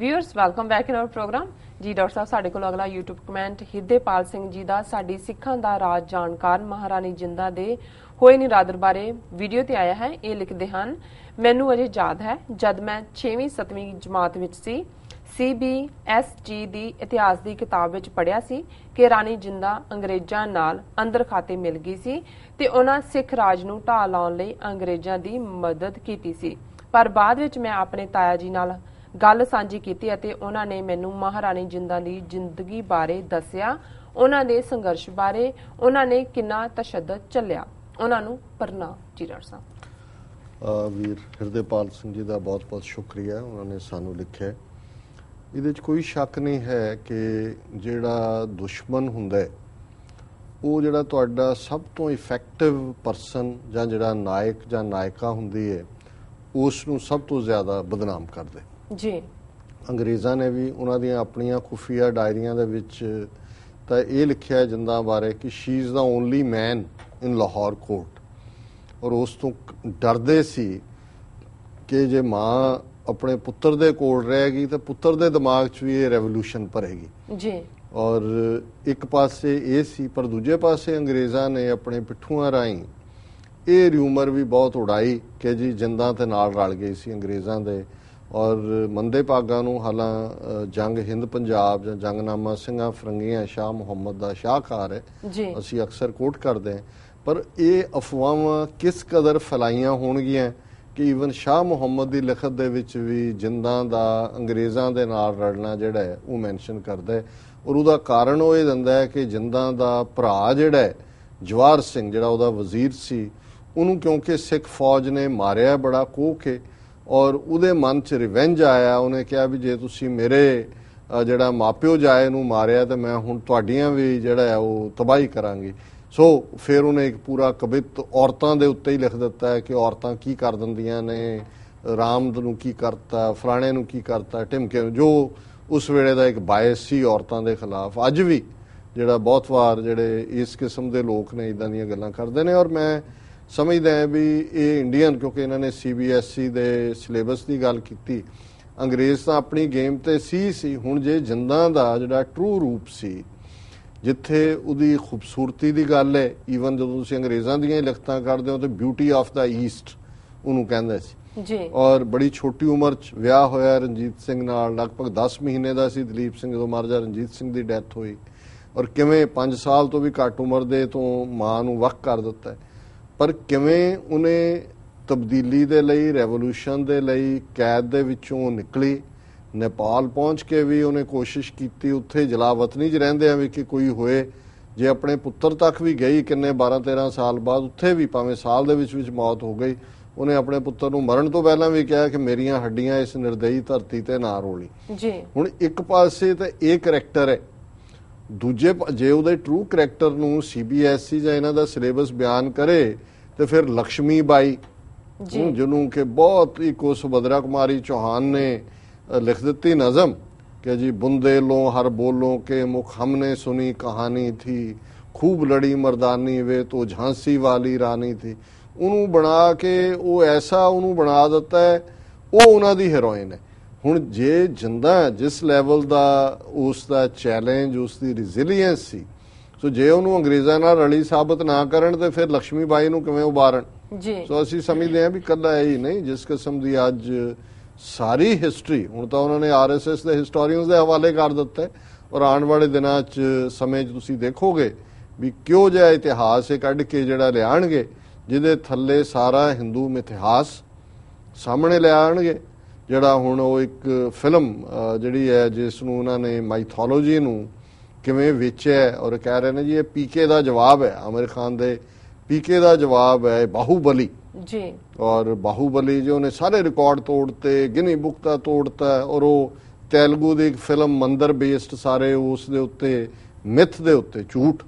viewers welcome back in our programme ਜੀ doctor ਸਾਹਿਬ ਸਾਡੇ ਕੋਲ ਅਗਲਾ YouTube ਕਮੈਂਟ ਹਿਰਦੇਪਾਲ ਸਿੰਘ ਜੀ ਦਾ ਸਾਡੀ ਸਿੱਖਾਂ ਦਾ ਰਾਜ ਜਾਣਕਾਰ ਮਹਾਰਾਣੀ ਜਿੰਦਾ ਦੇ ਹੋਏ ਨਿਰਾਦਰ ਬਾਰੇ ਵੀਡੀਓ ਤੇ ਆਇਆ ਹੈ ਇਹ ਲਿਖਦੇ ਹਨ ਮੈਨੂੰ ਅਜੇ ਯਾਦ ਹੈ ਜਦ ਮੈਂ 6ਵੀਂ 7ਵੀਂ ਜਮਾਤ ਵਿੱਚ ਸੀ ਸੀਬੀਐਸਜੀ ਦੀ ਇਤਿਹਾਸ ਦੀ ਕਿਤਾਬ ਵਿੱਚ ਪੜਿਆ ਸੀ ਕਿ ਰਾਣੀ ਜਿੰਦਾ ਅੰਗਰੇਜ਼ਾਂ ਨਾਲ ਅੰਦਰ ਖਾਤੇ ਮਿਲ ਗਈ ਸੀ ਤੇ ਉਹਨਾਂ ਸਿੱਖ ਰਾਜ ਨੂੰ ਢਾਹ ਲਾਉਣ ਲਈ ਅੰਗਰੇਜ਼ਾਂ ਦੀ ਮਦਦ ਕੀਤੀ ਸੀ ਪਰ ਬਾਅਦ ਵਿੱਚ ਮੈਂ ਆਪਣੇ ਤਾਇਆ ਜੀ ਨਾਲ ਗੱਲ ਸਾਂਝੀ ਕੀਤੀ ਅਤੇ ਉਹਨਾਂ ਨੇ ਮੈਨੂੰ ਮਹਾਰਾਣੀ ਜਿੰਦਾਂ ਦੀ ਜ਼ਿੰਦਗੀ ਬਾਰੇ ਦੱਸਿਆ ਉਹਨਾਂ ਦੇ ਸੰਘਰਸ਼ ਬਾਰੇ ਉਹਨਾਂ ਨੇ ਕਿੰਨਾ ਤਸ਼ੱਦਦ ਚੱਲਿਆ ਉਹਨਾਂ ਨੂੰ ਪਰਨਾ ਜੀਰਰ ਸਾਹਿਬ ਵੀਰ ਹਿਰਦੇਪਾਲ ਸਿੰਘ ਜੀ ਦਾ ਬਹੁਤ-ਬਹੁਤ ਸ਼ੁਕਰੀਆ ਉਹਨਾਂ ਨੇ ਸਾਨੂੰ ਲਿਖਿਆ ਇਹਦੇ ਵਿੱਚ ਕੋਈ ਸ਼ੱਕ ਨਹੀਂ ਹੈ ਕਿ ਜਿਹੜਾ ਦੁਸ਼ਮਣ ਹੁੰਦਾ ਹੈ ਉਹ ਜਿਹੜਾ ਤੁਹਾਡਾ ਸਭ ਤੋਂ ਇਫੈਕਟਿਵ ਪਰਸਨ ਜਾਂ ਜਿਹੜਾ ਨਾਇਕ ਜਾਂ ਨਾਇਕਾ ਹੁੰਦੀ ਹੈ ਉਸ ਨੂੰ ਸਭ ਤੋਂ ਜ਼ਿਆਦਾ ਬਦਨਾਮ ਕਰਦੇ ਜੀ ਅੰਗਰੇਜ਼ਾਂ ਨੇ ਵੀ ਉਹਨਾਂ ਦੀਆਂ ਆਪਣੀਆਂ ਖੁਫੀਆ ਡਾਇਰੀਆਂ ਦੇ ਵਿੱਚ ਤਾਂ ਇਹ ਲਿਖਿਆ ਜਿੰਦਾ ਬਾਰੇ ਕਿ she is the only man in Lahore court ਔਰ ਉਸ ਤੋਂ ਡਰਦੇ ਸੀ ਕਿ ਜੇ ਮਾਂ ਆਪਣੇ ਪੁੱਤਰ ਦੇ ਕੋਲ ਰਹੇਗੀ ਤਾਂ ਪੁੱਤਰ ਦੇ ਦਿਮਾਗ 'ਚ ਵੀ ਇਹ ਰੈਵੋਲੂਸ਼ਨ ਭਰੇਗੀ ਜੀ ਔਰ ਇੱਕ ਪਾਸੇ ਇਹ ਸੀ ਪਰ ਦੂਜੇ ਪਾਸੇ ਅੰਗਰੇਜ਼ਾਂ ਨੇ ਆਪਣੇ ਪਿੱਠੂਆਂ ਰਾਈ ਇਹ ਰਿਊਮਰ ਵੀ ਬਹੁਤ ਉਡਾਈ ਕਿ ਜੀ ਜਿੰਦਾਂ ਤੇ ਨਾਲ ਰਲ ਗਈ ਸੀ ਅੰਗਰੇਜ਼ਾਂ ਦੇ ਔਰ ਮੰਦੇ ਪਾਗਾ ਨੂੰ ਹਾਲਾਂ ਜੰਗ ਹਿੰਦ ਪੰਜਾਬ ਜਾਂ ਜੰਗਨਾਮਾ ਸਿੰਘਾਂ ਫਰੰਗੀਆਂ ਸ਼ਾਹ ਮੁਹੰਮਦ ਦਾ ਸ਼ਾਹਕਾਰ ਹੈ ਅਸੀਂ ਅਕਸਰ ਕੋਟ ਕਰਦੇ ਹਾਂ ਪਰ ਇਹ ਅਫਵਾਹਾਂ ਕਿਸ ਕਦਰ ਫਲਾਈਆਂ ਹੋਣਗੀਆਂ ਕਿ ਇਵਨ ਸ਼ਾਹ ਮੁਹੰਮਦ ਦੀ ਲਿਖਤ ਦੇ ਵਿੱਚ ਵੀ ਜਿੰਦਾਂ ਦਾ ਅੰਗਰੇਜ਼ਾਂ ਦੇ ਨਾਲ ਰਲਣਾ ਜਿਹੜਾ ਹੈ ਉਹ ਮੈਂਸ਼ਨ ਕਰਦਾ ਹੈ ਔਰ ਉਹਦਾ ਕਾਰਨ ਉਹ ਇਹ ਦਿੰਦਾ ਹੈ ਕਿ ਜਿੰਦਾਂ ਦਾ ਭਰਾ ਜਿਹੜਾ ਹੈ ਜਵਾਰ ਸਿੰਘ ਜਿਹੜਾ ਉਹਦਾ ਵਜ਼ੀਰ ਸੀ ਉਹਨੂੰ ਕਿਉਂਕਿ ਸਿੱਖ ਫੌਜ ਨੇ ਮਾਰਿਆ ਬੜਾ ਕੋਹ ਕੇ ਔਰ ਉਹਦੇ ਮਨ 'ਚ ਰਿਵੈਂਜ ਆਇਆ ਉਹਨੇ ਕਿਹਾ ਵੀ ਜੇ ਤੁਸੀਂ ਮੇਰੇ ਜਿਹੜਾ ਮਾਪਿਓ ਜਾਏ ਨੂੰ ਮਾਰਿਆ ਤਾਂ ਮੈਂ ਹੁਣ ਤੁਹਾਡੀਆਂ ਵੀ ਜਿਹੜਾ ਉਹ ਤਬਾਹੀ ਕਰਾਂਗੀ ਸੋ ਫਿਰ ਉਹਨੇ ਇੱਕ ਪੂਰਾ ਕਵਿਤ ਔਰਤਾਂ ਦੇ ਉੱਤੇ ਹੀ ਲਿਖ ਦਿੱਤਾ ਹੈ ਕਿ ਔਰਤਾਂ ਕੀ ਕਰ ਦਿੰਦੀਆਂ ਨੇ ਰਾਮ ਨੂੰ ਕੀ ਕਰਤਾ ਫਲਾਣੇ ਨੂੰ ਕੀ ਕਰਤਾ ਟਿਮਕੇ ਨੂੰ ਜੋ ਉਸ ਵੇਲੇ ਦਾ ਇੱਕ ਬਾਇਸ ਸੀ ਔਰਤਾਂ ਦੇ ਖਿਲਾਫ ਅੱਜ ਵੀ ਜਿਹੜਾ ਬਹੁਤ ਵਾਰ ਜਿਹੜੇ ਇਸ ਕਿਸਮ ਦੇ ਲੋਕ ਨੇ ਇਦਾਂ ਦੀਆਂ ਗੱਲਾਂ ਕਰਦੇ ਨੇ ਔਰ ਮੈਂ ਸਮਝਦੇ ਆ ਵੀ ਇਹ ਇੰਡੀਅਨ ਕਿਉਂਕਿ ਇਹਨਾਂ ਨੇ ਸੀਬੀਐਸਈ e ਦੇ ਸਿਲੇਬਸ ਦੀ ਗੱਲ ਕੀਤੀ ਅੰਗਰੇਜ਼ ਤਾਂ ਆਪਣੀ ਗੇਮ ਤੇ ਸੀ ਸੀ ਹੁਣ ਜੇ ਜਿੰਦਾਂ ਦਾ ਜਿਹੜਾ ਟਰੂ ਰੂਪ ਸੀ ਜਿੱਥੇ ਉਹਦੀ ਖੂਬਸੂਰਤੀ ਦੀ ਗੱਲ ਹੈ ਈਵਨ ਜਦੋਂ ਤੁਸੀਂ ਅੰਗਰੇਜ਼ਾਂ ਦੀਆਂ ਲਿਖਤਾਂ ਕਰਦੇ ਹੋ ਤੇ ਬਿਊਟੀ ਆਫ ਦਾ ਈਸਟ ਉਹਨੂੰ ਕਹਿੰਦੇ ਸੀ ਜੀ ਔਰ ਬੜੀ ਛੋਟੀ ਉਮਰ 'ਚ ਵਿਆਹ ਹੋਇਆ ਰਣਜੀਤ ਸਿੰਘ ਨਾਲ ਲਗਭਗ 10 ਮਹੀਨੇ ਦਾ ਸੀ ਦਲੀਪ ਸਿੰਘ ਜਦੋਂ ਜਾ ਰਣਜੀਤ ਸਿੰਘ ਦੀ ਡੈਥ ਹੋਈ ਔਰ ਕਿਵੇਂ 5 ਸਾਲ ਤੋਂ ਵੀ ਘੱਟ ਉਮਰ ਦੇ ਤੋਂ ਮਾਂ ਨੂੰ ਵਕ ਕਰ ਦਿੱਤਾ ਪਰ ਕਿਵੇਂ ਉਹਨੇ ਤਬਦੀਲੀ ਦੇ ਲਈ ਰੈਵੋਲੂਸ਼ਨ ਦੇ ਲਈ ਕੈਦ ਦੇ ਵਿੱਚੋਂ ਨਿਕਲੀ ਨੇਪਾਲ ਪਹੁੰਚ ਕੇ ਵੀ ਉਹਨੇ ਕੋਸ਼ਿਸ਼ ਕੀਤੀ ਉੱਥੇ ਜਲਾਵਤਨੀ 'ਚ ਰਹਿੰਦੇ ਆ ਵੀ ਕਿ ਕੋਈ ਹੋਏ ਜੇ ਆਪਣੇ ਪੁੱਤਰ ਤੱਕ ਵੀ ਗਈ ਕਿੰਨੇ 12 13 ਸਾਲ ਬਾਅਦ ਉੱਥੇ ਵੀ ਭਾਵੇਂ ਸਾਲ ਦੇ ਵਿੱਚ ਵਿੱਚ ਮੌਤ ਹੋ ਗਈ ਉਹਨੇ ਆਪਣੇ ਪੁੱਤਰ ਨੂੰ ਮਰਨ ਤੋਂ ਪਹਿਲਾਂ ਵੀ ਕਿਹਾ ਕਿ ਮੇਰੀਆਂ ਹੱਡੀਆਂ ਇਸ ਨਿਰਦਈ ਧਰਤੀ ਤੇ ਨਾ ਰੋਲੀ ਜੀ ਹੁਣ ਇੱਕ ਪਾਸੇ ਤਾਂ ਇਹ ਕੈਰੈਕਟਰ ਹੈ ਦੂਜੇ ਜੇ ਉਹਦੇ ਟਰੂ ਕੈਰੈਕਟਰ ਨੂੰ ਸੀਬੀਐਸਈ ਜਾਂ ਇਹਨਾਂ ਦਾ ਸਿਲੇਬਸ ਬਿਆਨ ਕਰੇ ਤੇ ਫਿਰ ਲక్ష్ਮੀ ਬਾਈ ਜੀ ਜਿਹਨੂੰ ਕਿ ਬਹੁਤ ਹੀ ਕੋਸ ਬਦਰਾ ਕੁਮਾਰੀ ਚੌਹਾਨ ਨੇ ਲਿਖ ਦਿੱਤੀ ਨਜ਼ਮ ਕਿ ਜੀ ਬੁੰਦੇ ਲੋ ਹਰ ਬੋਲੋ ਕੇ ਮੁਖ ਹਮਨੇ ਸੁਣੀ ਕਹਾਣੀ ਥੀ ਖੂਬ ਲੜੀ ਮਰਦਾਨੀ ਵੇ ਤੋ ਝਾਂਸੀ ਵਾਲੀ ਰਾਣੀ ਥੀ ਉਹਨੂੰ ਬਣਾ ਕੇ ਉਹ ਐਸਾ ਉਹਨੂੰ ਬਣਾ ਦਿੱਤਾ ਹੈ ਉਹ ਉਹਨਾਂ ਦੀ ਹੀਰੋਇਨ ਹੈ ਹੁਣ ਜੇ ਜਿੰਦਾ ਜਿਸ ਲੈਵਲ ਦਾ ਉਸ ਦਾ ਚੈਲੰਜ ਉਸ ਦੀ ਰੈਜ਼ਿਲੀਐਂਸ ਸੀ ਸੋ ਜੇ ਉਹਨੂੰ ਅੰਗਰੇਜ਼ਾਂ ਨਾਲ ਰਲੀ ਸਾਬਤ ਨਾ ਕਰਨ ਤੇ ਫਿਰ ਲక్ష్ਮੀ ਬਾਈ ਨੂੰ ਕਿਵੇਂ ਉਬਾਰਨ ਜੀ ਸੋ ਅਸੀਂ ਸਮਝਦੇ ਹਾਂ ਵੀ ਕੱਲਾ ਇਹ ਹੀ ਨਹੀਂ ਜਿਸ ਕਿਸਮ ਦੀ ਅੱਜ ਸਾਰੀ ਹਿਸਟਰੀ ਹੁਣ ਤਾਂ ਉਹਨਾਂ ਨੇ ਆਰਐਸਐਸ ਦੇ ਹਿਸਟੋਰੀਅਨਸ ਦੇ ਹਵਾਲੇ ਕਰ ਦਿੱਤਾ ਔਰ ਆਉਣ ਵਾਲੇ ਦਿਨਾਂ 'ਚ ਸਮੇਂ 'ਚ ਤੁਸੀਂ ਦੇਖੋਗੇ ਵੀ ਕਿਉਂ ਜਿਹਾ ਇਤਿਹਾਸ ਇਹ ਕੱਢ ਕੇ ਜਿਹੜਾ ਲਿਆਣਗੇ ਜਿਹਦੇ ਥੱਲੇ ਸਾਰਾ ਹਿੰਦੂ ਮਿਥਿਹਾਸ ਸਾਹਮਣੇ ਲਿਆਣਗੇ ਜਿਹੜਾ ਹੁਣ ਉਹ ਇੱਕ ਫਿਲਮ ਜਿਹੜੀ ਹੈ ਜਿਸ ਨੂੰ ਉਹਨਾਂ ਨੇ ਮਾਈਥੋਲੋਜੀ ਨੂੰ ਕਿਵੇਂ ਵੇਚਿਆ ਔਰ ਕਹਿ ਰਹੇ ਨੇ ਜੀ ਇਹ ਪੀਕੇ ਦਾ ਜਵਾਬ ਹੈ ਅਮਰ ਖਾਨ ਦੇ ਪੀਕੇ ਦਾ ਜਵਾਬ ਹੈ ਬਾਹੂਬਲੀ ਜੀ ਔਰ ਬਾਹੂਬਲੀ ਜੋ ਨੇ ਸਾਰੇ ਰਿਕਾਰਡ ਤੋੜਤੇ ਗਿਨੀ ਬੁੱਕ ਦਾ ਤੋੜਤਾ ਔਰ ਉਹ ਤੇਲਗੂ ਦੀ ਇੱਕ ਫਿਲਮ ਮੰਦਰ ਬੇਸਡ ਸਾਰੇ ਉਸ ਦੇ ਉੱਤੇ ਮਿਥ ਦੇ ਉੱਤੇ ਝੂਠ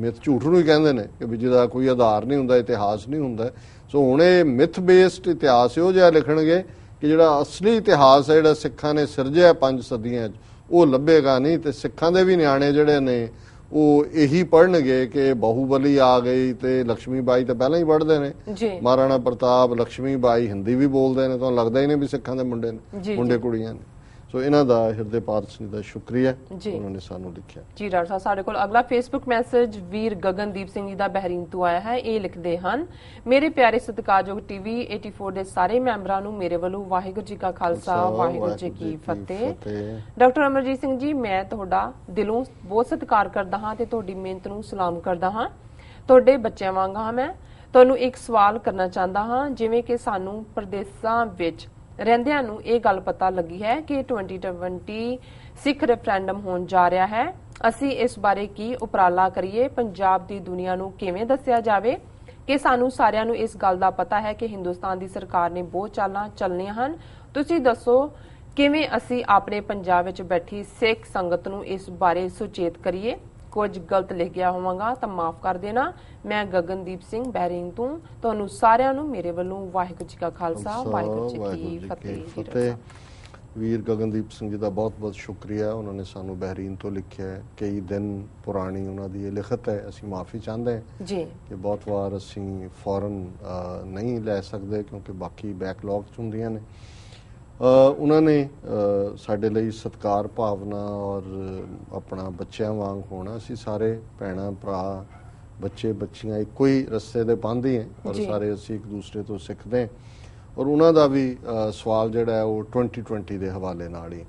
ਮਿਥ ਝੂਠ ਨੂੰ ਹੀ ਕਹਿੰਦੇ ਨੇ ਕਿ ਜਿਹਦਾ ਕੋਈ ਆਧਾਰ ਨਹੀਂ ਹੁੰਦਾ ਇਤਿਹਾਸ ਨਹੀਂ ਹੁੰਦਾ ਸੋ ਹੁਣ ਇਹ ਮਿਥ ਬੇਸਡ ਇਤਿਹਾਸ ਉਹ ਜਿਆ ਲਿਖਣਗੇ ਕਿ ਜਿਹੜਾ ਅਸਲੀ ਇਤਿਹਾਸ ਹੈ ਜਿਹੜਾ ਸਿੱਖਾਂ ਨੇ ਸਿਰਜਿਆ ਪੰਜ ਸਦੀਆਂ 'ਚ ਉਹ ਲੱਭੇਗਾ ਨਹੀਂ ਤੇ ਸਿੱਖਾਂ ਦੇ ਵੀ ਨਿਆਣੇ ਜਿਹੜੇ ਨੇ ਉਹ ਇਹੀ ਪੜਨਗੇ ਕਿ ਬਾਹੂਬਲੀ ਆ ਗਈ ਤੇ ਲక్ష్ਮੀ ਬਾਈ ਤਾਂ ਪਹਿਲਾਂ ਹੀ ਪੜਦੇ ਨੇ ਮਹਾਰਾਣਾ ਪ੍ਰਤਾਪ ਲక్ష్ਮੀ ਬਾਈ ਹਿੰਦੀ ਵੀ ਬੋਲਦੇ ਨੇ ਤਾਂ ਲੱਗਦਾ ਹੀ ਨਹੀਂ ਵੀ ਸਿੱਖਾਂ ਦੇ ਮੁੰਡੇ ਨੇ ਮੁੰਡੇ ਕੁੜੀਆਂ ਨੇ ਸੋ ਇਹਨਾਂ ਦਾ ਹਿਰਦੇ ਪਾਰਸਨੀ ਦਾ ਸ਼ੁਕਰੀਆ ਉਹਨਾਂ ਨੇ ਸਾਨੂੰ ਲਿਖਿਆ ਜੀ ਡਾਕਟਰ ਸਾਹਿਬ ਸਾਡੇ ਕੋਲ ਅਗਲਾ ਫੇਸਬੁੱਕ ਮੈਸੇਜ ਵੀਰ ਗਗਨਦੀਪ ਸਿੰਘ ਜੀ ਦਾ ਬਹਿਰੀਨ ਤੋਂ ਆਇਆ ਹੈ ਇਹ ਲਿਖਦੇ ਹਨ ਮੇਰੇ ਪਿਆਰੇ ਸਤਿਕਾਰਯੋਗ ਟੀਵੀ 84 ਦੇ ਸਾਰੇ ਮੈਂਬਰਾਂ ਨੂੰ ਮੇਰੇ ਵੱਲੋਂ ਵਾਹਿਗੁਰੂ ਜੀ ਕਾ ਖਾਲਸਾ ਵਾਹਿਗੁਰੂ ਜੀ ਕੀ ਫਤਿਹ ਡਾਕਟਰ ਅਮਰਜੀਤ ਸਿੰਘ ਜੀ ਮੈਂ ਤੁਹਾਡਾ ਦਿਲੋਂ ਬਹੁਤ ਸਤਿਕਾਰ ਕਰਦਾ ਹਾਂ ਤੇ ਤੁਹਾਡੀ ਮਿਹਨਤ ਨੂੰ ਸਲਾਮ ਕਰਦਾ ਹਾਂ ਤੁਹਾਡੇ ਬੱਚਿਆਂ ਵਾਂਗ ਹਾਂ ਮੈਂ ਤੁਹਾਨੂੰ ਇੱਕ ਸਵਾਲ ਕਰਨਾ ਚਾਹੁੰਦਾ ਹਾਂ ਜਿਵੇਂ ਕਿ ਸਾਨੂੰ ਪਰਦੇਸਾਂ ਵਿੱਚ ਰਹਿੰਦਿਆਂ ਨੂੰ ਇਹ ਗੱਲ ਪਤਾ ਲੱਗੀ ਹੈ ਕਿ 2020 ਸਿੱਖ ਰੈਫਰੈਂਡਮ ਹੋਣ ਜਾ ਰਿਹਾ ਹੈ ਅਸੀਂ ਇਸ ਬਾਰੇ ਕੀ ਉਪਰਾਲਾ ਕਰੀਏ ਪੰਜਾਬ ਦੀ ਦੁਨੀਆ ਨੂੰ ਕਿਵੇਂ ਦੱਸਿਆ ਜਾਵੇ ਕਿ ਸਾਨੂੰ ਸਾਰਿਆਂ ਨੂੰ ਇਸ ਗੱਲ ਦਾ ਪਤਾ ਹੈ ਕਿ ਹਿੰਦੁਸਤਾਨ ਦੀ ਸਰਕਾਰ ਨੇ ਬਹੁਤ ਚਾਲਾਂ ਚੱਲਣੀਆਂ ਹਨ ਤੁਸੀਂ ਦੱਸੋ ਕਿਵੇਂ ਅਸੀਂ ਆਪਣੇ ਪੰਜਾਬ ਵਿੱਚ ਬੈਠੀ ਸਿੱਖ ਸੰਗਤ ਨੂੰ ਇਸ ਬਾਰੇ ਸੁਚੇਤ ਕਰੀਏ ਕੁਝ ਗਲਤ ਲਿਖ ਗਿਆ ਹੋਵਾਂਗਾ ਤਾਂ ਮਾਫ ਕਰ ਦੇਣਾ ਮੈਂ ਗਗਨਦੀਪ ਸਿੰਘ ਬੈਰਿੰਗ ਤੋਂ ਤੁਹਾਨੂੰ ਸਾਰਿਆਂ ਨੂੰ ਮੇਰੇ ਵੱਲੋਂ ਵਾਹਿਗੁਰੂ ਜੀ ਕਾ ਖਾਲਸਾ ਵਾਹਿਗੁਰੂ ਜੀ ਕੀ ਫਤਿਹ ਵੀਰ ਗਗਨਦੀਪ ਸਿੰਘ ਜੀ ਦਾ ਬਹੁਤ-ਬਹੁਤ ਸ਼ੁਕਰੀਆ ਉਹਨਾਂ ਨੇ ਸਾਨੂੰ ਬਹਿਰੀਨ ਤੋਂ ਲਿਖਿਆ ਹੈ ਕਈ ਦਿਨ ਪੁਰਾਣੀ ਉਹਨਾਂ ਦੀ ਇਹ ਲਿਖਤ ਹੈ ਅਸੀਂ ਮਾਫੀ ਚਾਹੁੰਦੇ ਹਾਂ ਜੀ ਕਿ ਬਹੁਤ ਵਾਰ ਅਸੀਂ ਫੌਰਨ ਨਹੀਂ ਲੈ ਸਕਦੇ ਕਿਉਂਕਿ ਬਾਕੀ ਬੈਕਲੌਗਸ ਹੁੰਦੀਆਂ ਨੇ ਉਹਨਾਂ ਨੇ ਸਾਡੇ ਲਈ ਸਤਕਾਰ ਭਾਵਨਾ ਔਰ ਆਪਣਾ ਬੱਚਿਆਂ ਵਾਂਗ ਹੋਣਾ ਸੀ ਸਾਰੇ ਭੈਣਾ ਭਰਾ ਬੱਚੇ ਬੱਚੀਆਂ ਇੱਕੋ ਹੀ ਰਸਤੇ ਦੇ ਬੰਦੇ ਹੈ ਔਰ ਸਾਰੇ ਅਸੀਂ ਇੱਕ ਦੂਸਰੇ ਤੋਂ ਸਿੱਖਦੇ ਹਾਂ ਔਰ ਉਹਨਾਂ ਦਾ ਵੀ ਸਵਾਲ ਜਿਹੜਾ ਹੈ ਉਹ 2020 ਦੇ ਹਵਾਲੇ ਨਾਲ ਹੀ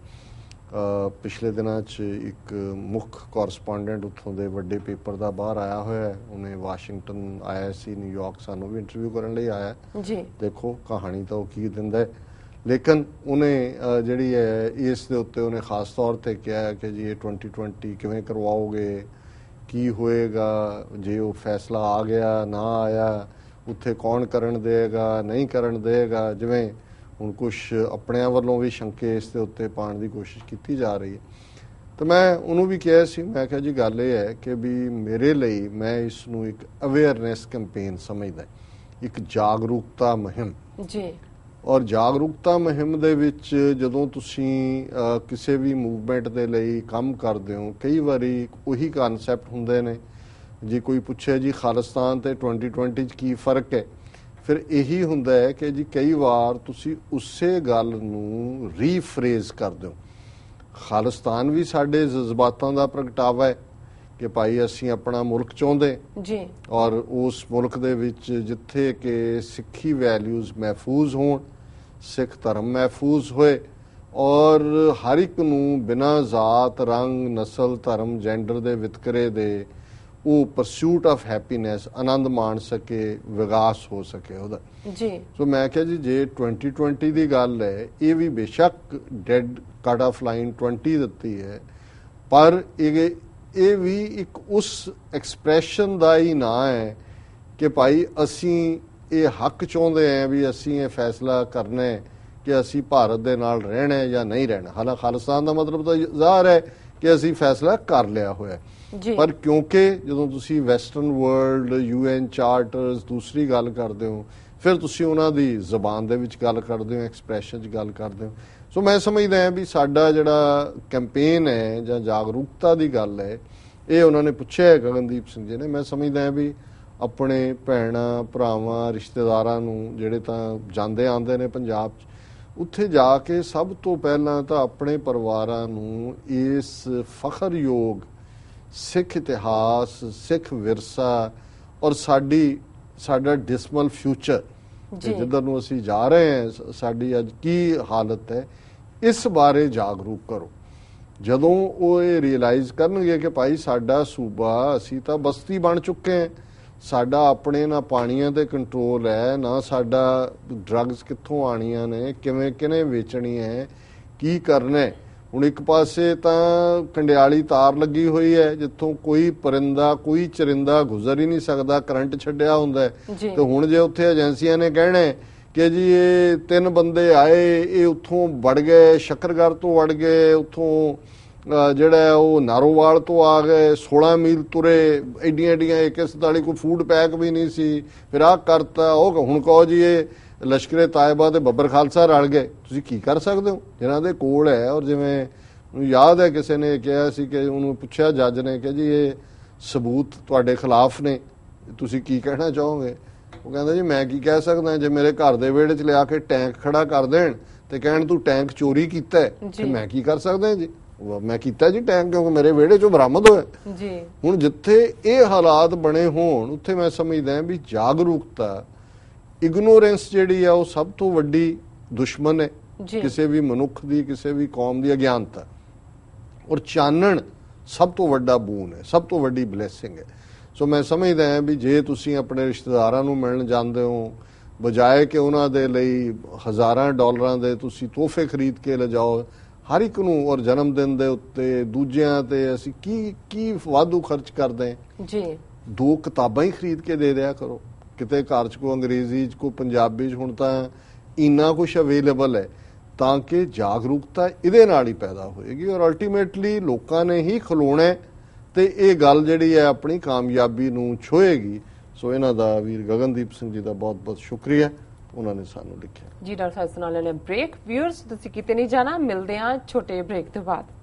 ਪਿਛਲੇ ਦਿਨਾਂ 'ਚ ਇੱਕ ਮੁੱਖ ਕੋਰਸਪੋਂਡੈਂਟ ਉੱਥੋਂ ਦੇ ਵੱਡੇ ਪੇਪਰ ਦਾ ਬਾਹਰ ਆਇਆ ਹੋਇਆ ਹੈ ਉਹਨੇ ਵਾਸ਼ਿੰਗਟਨ ਆਇਆ ਸੀ ਨਿਊਯਾਰਕ ਸਾਨੂੰ ਵੀ ਇੰਟਰਵਿਊ ਕਰਨ ਲਈ ਆਇਆ ਜੀ ਦੇਖੋ ਕਹਾਣੀ ਤਾਂ ਉਹ ਕੀ ਦਿੰਦਾ ਹੈ ਲੇਕਿਨ ਉਹਨੇ ਜਿਹੜੀ ਹੈ ਇਸ ਦੇ ਉੱਤੇ ਉਹਨੇ ਖਾਸ ਤੌਰ ਤੇ ਕਿਹਾ ਕਿ ਜੀ ਇਹ 2020 ਕਿਵੇਂ ਕਰਵਾਓਗੇ ਕੀ ਹੋਏਗਾ ਜੇ ਉਹ ਫੈਸਲਾ ਆ ਗਿਆ ਨਾ ਆਇਆ ਉੱਥੇ ਕੌਣ ਕਰਨ ਦੇਗਾ ਨਹੀਂ ਕਰਨ ਦੇਗਾ ਜਿਵੇਂ ਹੁਣ ਕੁਝ ਆਪਣਿਆਂ ਵੱਲੋਂ ਵੀ ਸ਼ੰਕੇ ਇਸ ਦੇ ਉੱਤੇ ਪਾਣ ਦੀ ਕੋਸ਼ਿਸ਼ ਕੀਤੀ ਜਾ ਰਹੀ ਹੈ ਤਾਂ ਮੈਂ ਉਹਨੂੰ ਵੀ ਕਿਹਾ ਸੀ ਮੈਂ ਕਿਹਾ ਜੀ ਗੱਲ ਇਹ ਹੈ ਕਿ ਵੀ ਮੇਰੇ ਲਈ ਮੈਂ ਇਸ ਨੂੰ ਇੱਕ ਅਵੇਅਰਨੈਸ ਕੈਂਪੇਨ ਸਮਝਦਾ ਇੱਕ ਜਾਗਰੂਕਤਾ ਮਹਿੰਮ ਜੀ ਔਰ ਜਾਗਰੂਕਤਾ ਮਹਿੰਮ ਦੇ ਵਿੱਚ ਜਦੋਂ ਤੁਸੀਂ ਕਿਸੇ ਵੀ ਮੂਵਮੈਂਟ ਦੇ ਲਈ ਕੰਮ ਕਰਦੇ ਹੋ ਕਈ ਵਾਰੀ ਉਹੀ ਕਨਸੈਪਟ ਹੁੰਦੇ ਨੇ ਜੇ ਕੋਈ ਪੁੱਛੇ ਜੀ ਖਾਲਿਸਤਾਨ ਤੇ 2020 ਚ ਕੀ ਫਰਕ ਹੈ ਫਿਰ ਇਹੀ ਹੁੰਦਾ ਹੈ ਕਿ ਜੀ ਕਈ ਵਾਰ ਤੁਸੀਂ ਉਸੇ ਗੱਲ ਨੂੰ ਰੀਫਰੇਜ਼ ਕਰਦੇ ਹੋ ਖਾਲਿਸਤਾਨ ਵੀ ਸਾਡੇ ਜਜ਼ਬਾਤਾਂ ਦਾ ਪ੍ਰਗਟਾਵਾ ਹੈ ਕਿ ਭਾਈ ਅਸੀਂ ਆਪਣਾ ਮੁਲਕ ਚਾਹੁੰਦੇ ਜੀ ਔਰ ਉਸ ਮੁਲਕ ਦੇ ਵਿੱਚ ਜਿੱਥੇ ਕਿ ਸਿੱਖੀ ਵੈਲਿਊਜ਼ ਮਹਿਫੂਜ਼ ਹੋਣ ਸਿੱਖ ਧਰਮ ਮਹਿਫੂਜ਼ ਹੋਏ ਔਰ ਹਰ ਇੱਕ ਨੂੰ ਬਿਨਾਂ ਜ਼ਾਤ ਰੰਗ ਨਸਲ ਧਰਮ ਜੈਂਡਰ ਦੇ ਵਿਤਕਰੇ ਦੇ ਉਹ ਪਰਸੂਟ ਆਫ ਹੈਪੀਨੈਸ ਆਨੰਦ ਮਾਣ ਸਕੇ ਵਿਕਾਸ ਹੋ ਸਕੇ ਉਹਦਾ ਜੀ ਸੋ ਮੈਂ ਕਿਹਾ ਜੀ ਜੇ 2020 ਦੀ ਗੱਲ ਹੈ ਇਹ ਵੀ ਬੇਸ਼ੱਕ ਡੈਡ ਕੱਟ ਆਫ ਲਾਈਨ 20 ਦਿੱਤੀ ਹੈ ਪਰ ਇਹ ਇਹ ਵੀ ਇੱਕ ਉਸ ਐਕਸਪ੍ਰੈਸ਼ਨ ਦਾ ਹੀ ਨਾਂ ਹੈ ਕਿ ਭਾਈ ਅਸੀਂ ਇਹ ਹੱਕ ਚਾਹੁੰਦੇ ਆਂ ਵੀ ਅਸੀਂ ਇਹ ਫੈਸਲਾ ਕਰਨਾ ਹੈ ਕਿ ਅਸੀਂ ਭਾਰਤ ਦੇ ਨਾਲ ਰਹਿਣਾ ਹੈ ਜਾਂ ਨਹੀਂ ਰਹਿਣਾ ਹਾਲਾ ਖਾਲਸਾਨ ਦਾ ਮਤਲਬ ਤਾਂ ਜ਼ਾਹਰ ਹੈ ਕਿ ਅਸੀਂ ਫੈਸਲਾ ਕਰ ਲਿਆ ਹੋਇਆ ਹੈ ਪਰ ਕਿਉਂਕਿ ਜਦੋਂ ਤੁਸੀਂ ਵੈਸਟਰਨ ਵਰਲਡ ਯੂਐਨ ਚਾਰਟਰਸ ਦੂਸਰੀ ਗੱਲ ਕਰਦੇ ਹੋ ਫਿਰ ਤੁਸੀਂ ਉਹਨਾਂ ਦੀ ਜ਼ਬਾਨ ਦੇ ਵਿੱਚ ਗੱਲ ਕਰਦੇ ਹੋ ਐਕਸਪ੍ਰੈਸ਼ਨ 'ਚ ਗੱਲ ਕਰਦੇ ਹੋ ਸੋ ਮੈਂ ਸਮਝਦਾ ਹਾਂ ਵੀ ਸਾਡਾ ਜਿਹੜਾ ਕੈਂਪੇਨ ਹੈ ਜਾਂ ਜਾਗਰੂਕਤਾ ਦੀ ਗੱਲ ਹੈ ਇਹ ਉਹਨਾਂ ਨੇ ਪੁੱਛਿਆ ਹੈ ਗਗਨਦੀਪ ਸਿੰਘ ਜੀ ਨੇ ਮੈਂ ਸਮਝਦਾ ਹਾਂ ਵੀ ਆਪਣੇ ਭੈਣਾਂ ਭਰਾਵਾਂ ਰਿਸ਼ਤੇਦਾਰਾਂ ਨੂੰ ਜਿਹੜੇ ਤਾਂ ਜਾਂਦੇ ਆਉਂਦੇ ਨੇ ਪੰਜਾਬ 'ਚ ਉੱਥੇ ਜਾ ਕੇ ਸਭ ਤੋਂ ਪਹਿਲਾਂ ਤਾਂ ਆਪਣੇ ਪਰਿਵਾਰਾਂ ਨੂੰ ਇਸ ਫਖਰਯੋਗ ਸਿੱਖ ਇਤਿਹਾਸ ਸਿੱਖ ਵਿਰਸਾ ਔਰ ਸਾਡੀ ਸਾਡਾ ਡਿਸਮਲ ਫਿਊਚਰ ਤੇ ਜਿੱਦਾਂ ਨੂੰ ਅਸੀਂ ਜਾ ਰਹੇ ਹਾਂ ਸਾਡੀ ਅੱਜ ਕੀ ਹਾਲਤ ਹੈ ਇਸ ਬਾਰੇ ਜਾਗਰੂਕ ਕਰੋ ਜਦੋਂ ਉਹ ਇਹ ਰਿਅਲਾਈਜ਼ ਕਰਨਗੇ ਕਿ ਭਾਈ ਸਾਡਾ ਸੂਬਾ ਅਸੀਂ ਤਾਂ ਬਸਤੀ ਬਣ ਚੁੱਕੇ ਹਾਂ ਸਾਡਾ ਆਪਣੇ ਨਾ ਪਾਣੀਆਂ ਤੇ ਕੰਟਰੋਲ ਹੈ ਨਾ ਸਾਡਾ ਡਰੱਗਸ ਕਿੱਥੋਂ ਆਣੀਆਂ ਨੇ ਕਿਵੇਂ ਕਿਨੇ ਵੇਚਣੀਆਂ ਹੈ ਕੀ ਕਰਨਾ ਹੈ ਹੁਣ ਇੱਕ ਪਾਸੇ ਤਾਂ ਕੰਡਿਆਲੀ ਤਾਰ ਲੱਗੀ ਹੋਈ ਹੈ ਜਿੱਥੋਂ ਕੋਈ ਪਰਿੰਦਾ ਕੋਈ ਚਰਿੰਦਾ ਗੁਜ਼ਰ ਹੀ ਨਹੀਂ ਸਕਦਾ ਕਰੰਟ ਛੱਡਿਆ ਹੁੰਦਾ ਤੇ ਹੁਣ ਜੇ ਉੱਥੇ ਏਜੰਸੀਆਂ ਨੇ ਕਹਿਣਾ ਕਿ ਜੀ ਇਹ ਤਿੰਨ ਬੰਦੇ ਆਏ ਇਹ ਉੱਥੋਂ ਵੜ ਗਏ ਸ਼ਕਰਗਰ ਤੋਂ ਵੜ ਗਏ ਉੱਥੋਂ ਜਿਹੜਾ ਉਹ ਨਾਰੋਵਾਲ ਤੋਂ ਆ ਗਏ 16 ਮੀਲ ਤੁਰੇ ਐਡੀਆਂ ਐਡੀਆਂ 147 ਕੋਈ ਫੂਡ ਪੈਕ ਵੀ ਨਹੀਂ ਸੀ ਫਿਰ ਆ ਕਰਤਾ ਉਹ ਹੁਣ ਕਹੋ ਜੀ ਇਹ ਲਸ਼ਕਰੇ ਤਾਇਬਾ ਦੇ ਬੱਬਰ ਖਾਲਸਾ ਰਲ ਗਏ ਤੁਸੀਂ ਕੀ ਕਰ ਸਕਦੇ ਹੋ ਜਿਨ੍ਹਾਂ ਦੇ ਕੋਲ ਹੈ ਔਰ ਜਿਵੇਂ ਨੂੰ ਯਾਦ ਹੈ ਕਿਸੇ ਨੇ ਕਿਹਾ ਸੀ ਕਿ ਉਹਨੂੰ ਪੁੱਛਿਆ ਜੱਜ ਨੇ ਕਿ ਜੀ ਇਹ ਸਬੂਤ ਤੁਹਾਡੇ ਖਿਲਾਫ ਨੇ ਤੁਸੀਂ ਕੀ ਕਹਿਣਾ ਚਾਹੋਗੇ ਉਹ ਕਹਿੰਦਾ ਜੀ ਮੈਂ ਕੀ ਕਹਿ ਸਕਦਾ ਜੇ ਮੇਰੇ ਘਰ ਦੇ ਵਿਹੜੇ 'ਚ ਲਿਆ ਕੇ ਟੈਂਕ ਖੜਾ ਕਰ ਦੇਣ ਤੇ ਕਹਿਣ ਤੂੰ ਟੈਂਕ ਚੋਰੀ ਕੀਤਾ ਤੇ ਮੈਂ ਕੀ ਕਰ ਸਕਦਾ ਜੀ ਮੈਂ ਕੀਤਾ ਜੀ ਟੈਂਕ ਕਿਉਂਕਿ ਮੇਰੇ ਵਿਹੜੇ 'ਚੋਂ ਬਰਾਮਦ ਹੋਇਆ ਜੀ ਹੁਣ ਜਿੱਥੇ ਇਹ ਹਾਲਾਤ ਬਣੇ ਹੋਣ ਉੱਥੇ ਮੈਂ ਸਮਝਦਾ ਵੀ ਜਾਗਰੂਕਤਾ ਇਗਨੋਰੈਂਸ ਜਿਹੜੀ ਆ ਉਹ ਸਭ ਤੋਂ ਵੱਡੀ ਦੁਸ਼ਮਣ ਹੈ ਕਿਸੇ ਵੀ ਮਨੁੱਖ ਦੀ ਕਿਸੇ ਵੀ ਕੌਮ ਦੀ ਅਗਿਆਨਤਾ ਔਰ ਚਾਨਣ ਸਭ ਤੋਂ ਵੱਡਾ ਬੂਨ ਹੈ ਸਭ ਤੋਂ ਵੱਡੀ ਬਲੇਸਿੰਗ ਹੈ ਸੋ ਮੈਂ ਸਮਝਦਾ ਹਾਂ ਵੀ ਜੇ ਤੁਸੀਂ ਆਪਣੇ ਰਿਸ਼ਤੇਦਾਰਾਂ ਨੂੰ ਮਿਲਣ ਜਾਂਦੇ ਹੋ ਬਜਾਏ ਕਿ ਉਹਨਾਂ ਦੇ ਲਈ ਹਜ਼ਾਰਾਂ ਡਾਲਰਾਂ ਦੇ ਤੁਸੀਂ ਤੋਹਫੇ ਖਰੀਦ ਕੇ ਲਿਜਾਓ ਹਰ ਇੱਕ ਨੂੰ ਔਰ ਜਨਮ ਦਿਨ ਦੇ ਉੱਤੇ ਦੂਜਿਆਂ ਤੇ ਅਸੀਂ ਕੀ ਕੀ ਵਾਧੂ ਖਰਚ ਕਰਦੇ ਹਾਂ ਜੀ ਦੋ ਕਿਤਾਬਾਂ ਹੀ ਖਰੀਦ ਕੇ ਦੇ ਦਿਆ ਕਰੋ ਕਿਤੇ ਘਰ 'ਚ ਕੋ ਅੰਗਰੇਜ਼ੀ 'ਚ ਕੋ ਪੰਜਾਬੀ 'ਚ ਹੁਣ ਤਾਂ ਇੰਨਾ ਕੁਝ ਅਵੇਲੇਬਲ ਹੈ ਤਾਂ ਕਿ ਜਾਗਰੂਕਤਾ ਇਹਦੇ ਨਾਲ ਹੀ ਪੈਦਾ ਹੋਏਗੀ ਔਰ ਅਲਟੀਮੇਟਲੀ ਲੋਕਾਂ ਨੇ ਹੀ ਖਲੋਣਾ ਤੇ ਇਹ ਗੱਲ ਜਿਹੜੀ ਹੈ ਆਪਣੀ ਕਾਮਯਾਬੀ ਨੂੰ ਛੋਏਗੀ ਸੋ ਇਹਨਾਂ ਦਾ ਵੀਰ ਗਗਨਦੀਪ ਸਿੰਘ ਜੀ ਦਾ ਬਹੁਤ-ਬਹੁਤ ਸ਼ੁਕਰੀਆ ਉਹਨਾਂ ਨੇ ਸਾਨੂੰ ਲਿਖਿਆ ਜੀ ਡਾਕਟਰ ਸਾਹਿਬ ਨਾਲ ਲੈ ਬ੍ਰੇਕ ਵੀਅਰਸ ਤੁਸੀਂ ਕਿਤੇ ਨਹੀਂ ਜਾਣਾ ਮਿਲਦੇ ਆ ਛੋਟੇ ਬ੍ਰੇਕ ਤੋਂ ਬਾਅਦ